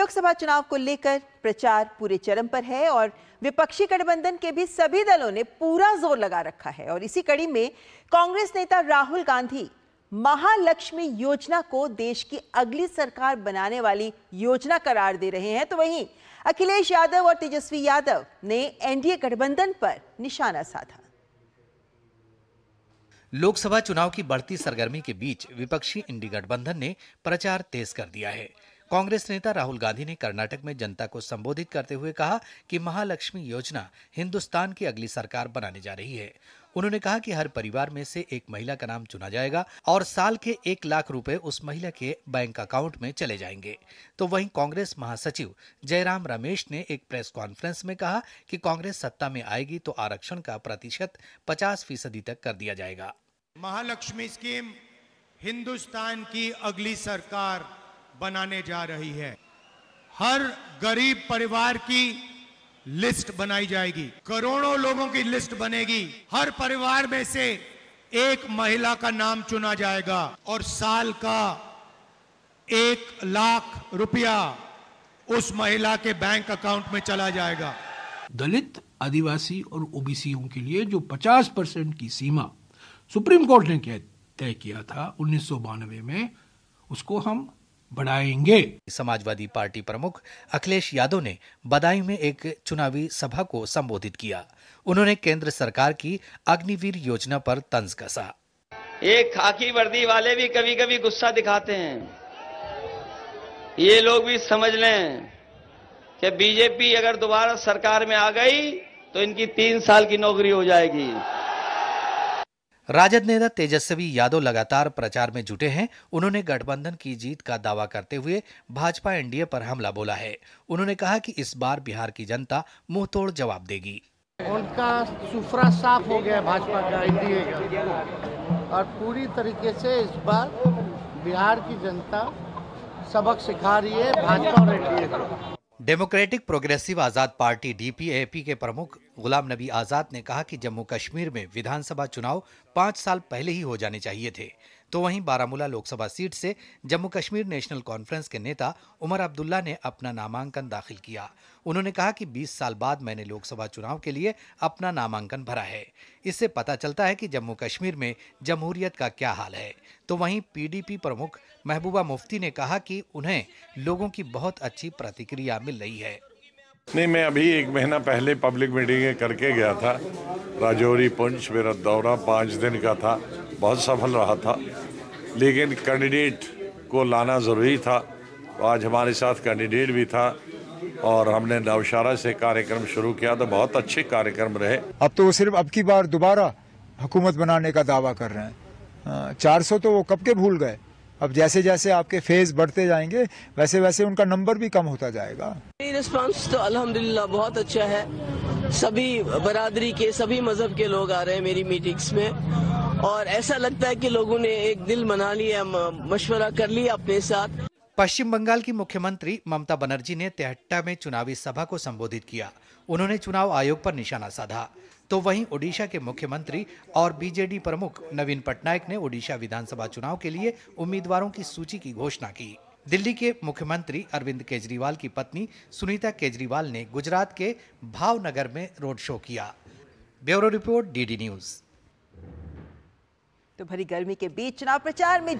लोकसभा चुनाव को लेकर प्रचार पूरे चरम पर है और विपक्षी गठबंधन के भी सभी दलों ने पूरा जोर लगा रखा है और इसी कड़ी में कांग्रेस नेता राहुल गांधी महालक्ष्मी योजना को देश की अगली सरकार बनाने वाली योजना करार दे रहे हैं तो वहीं अखिलेश यादव और तेजस्वी यादव ने एनडीए गठबंधन पर निशाना साधा लोकसभा चुनाव की बढ़ती सरगर्मी के बीच विपक्षी इंडी गठबंधन ने प्रचार तेज कर दिया है कांग्रेस नेता राहुल गांधी ने कर्नाटक में जनता को संबोधित करते हुए कहा कि महालक्ष्मी योजना हिंदुस्तान की अगली सरकार बनाने जा रही है उन्होंने कहा कि हर परिवार में से एक महिला का नाम चुना जाएगा और साल के एक लाख रुपए उस महिला के बैंक अकाउंट में चले जाएंगे तो वहीं कांग्रेस महासचिव जयराम रमेश ने एक प्रेस कॉन्फ्रेंस में कहा कि कांग्रेस सत्ता में आएगी तो आरक्षण का प्रतिशत पचास फीसदी तक कर दिया जाएगा महालक्ष्मी स्कीम हिंदुस्तान की अगली सरकार बनाने जा रही है हर गरीब परिवार की लिस्ट बनाई जाएगी करोड़ों लोगों की लिस्ट बनेगी हर परिवार में से एक महिला का नाम चुना जाएगा और साल का एक लाख रुपया उस महिला के बैंक अकाउंट में चला जाएगा दलित आदिवासी और ओबीसीओं के लिए जो 50 परसेंट की सीमा सुप्रीम कोर्ट ने तय किया था उन्नीस में उसको हम बढ़ाएंगे समाजवादी पार्टी प्रमुख अखिलेश यादव ने बदायूं में एक चुनावी सभा को संबोधित किया उन्होंने केंद्र सरकार की अग्निवीर योजना पर तंज कसा एक खाकी वर्दी वाले भी कभी कभी गुस्सा दिखाते हैं ये लोग भी समझ लें कि बीजेपी अगर दोबारा सरकार में आ गई तो इनकी तीन साल की नौकरी हो जाएगी राजद नेता तेजस्वी यादव लगातार प्रचार में जुटे हैं उन्होंने गठबंधन की जीत का दावा करते हुए भाजपा एनडीए पर हमला बोला है उन्होंने कहा कि इस बार बिहार की जनता मुंह तोड़ जवाब देगी उनका सुफरा साफ हो गया भाजपा का एनडीए का और पूरी तरीके से इस बार बिहार की जनता सबक सिखा रही है भाजपा और एनडीए को democratic progressive Azad party DPAP के प्रमुख गुलाम नबी आज़ाद ने कहा कि जम्मू कश्मीर में विधानसभा चुनाव पाँच साल पहले ही हो जाने चाहिए थे तो वहीं बारामूला लोकसभा सीट से जम्मू कश्मीर नेशनल कॉन्फ्रेंस के नेता उमर अब्दुल्ला ने अपना नामांकन दाखिल किया उन्होंने कहा कि 20 साल बाद मैंने लोकसभा चुनाव के लिए अपना नामांकन भरा है इससे पता चलता है कि जम्मू कश्मीर में जमहूरियत का क्या हाल है तो वहीं पीडीपी प्रमुख महबूबा मुफ्ती ने कहा कि उन्हें लोगों की बहुत अच्छी प्रतिक्रिया मिल रही है नहीं मैं अभी एक महीना पहले पब्लिक मीटिंग करके गया था राजौरी पुंछ मेरा दौरा पाँच दिन का था बहुत सफल रहा था लेकिन कैंडिडेट को लाना ज़रूरी था तो आज हमारे साथ कैंडिडेट भी था और हमने नवशारा से कार्यक्रम शुरू किया तो बहुत अच्छे कार्यक्रम रहे अब तो वो सिर्फ अब की बार दोबारा हुकूमत बनाने का दावा कर रहे हैं चार सौ तो वो कब के भूल गए अब जैसे जैसे आपके फेज बढ़ते जाएंगे वैसे वैसे उनका नंबर भी कम होता जाएगा रिस्पॉन्स तो अल्हम्दुलिल्लाह बहुत अच्छा है सभी बरादरी के सभी मजहब के लोग आ रहे हैं मेरी मीटिंग्स में और ऐसा लगता है कि लोगों ने एक दिल मना लिया मशवरा कर लिया अपने साथ पश्चिम बंगाल की मुख्यमंत्री ममता बनर्जी ने तेहट्टा में चुनावी सभा को संबोधित किया उन्होंने चुनाव आयोग पर निशाना साधा तो वहीं ओडिशा के मुख्यमंत्री और बीजेडी प्रमुख नवीन पटनायक ने ओडिशा विधानसभा चुनाव के लिए उम्मीदवारों की सूची की घोषणा की दिल्ली के मुख्यमंत्री अरविंद केजरीवाल की पत्नी सुनीता केजरीवाल ने गुजरात के भावनगर में रोड शो किया ब्यूरो रिपोर्ट डीडी न्यूज़ तो भरी गर्मी के बीच चुनाव प्रचार में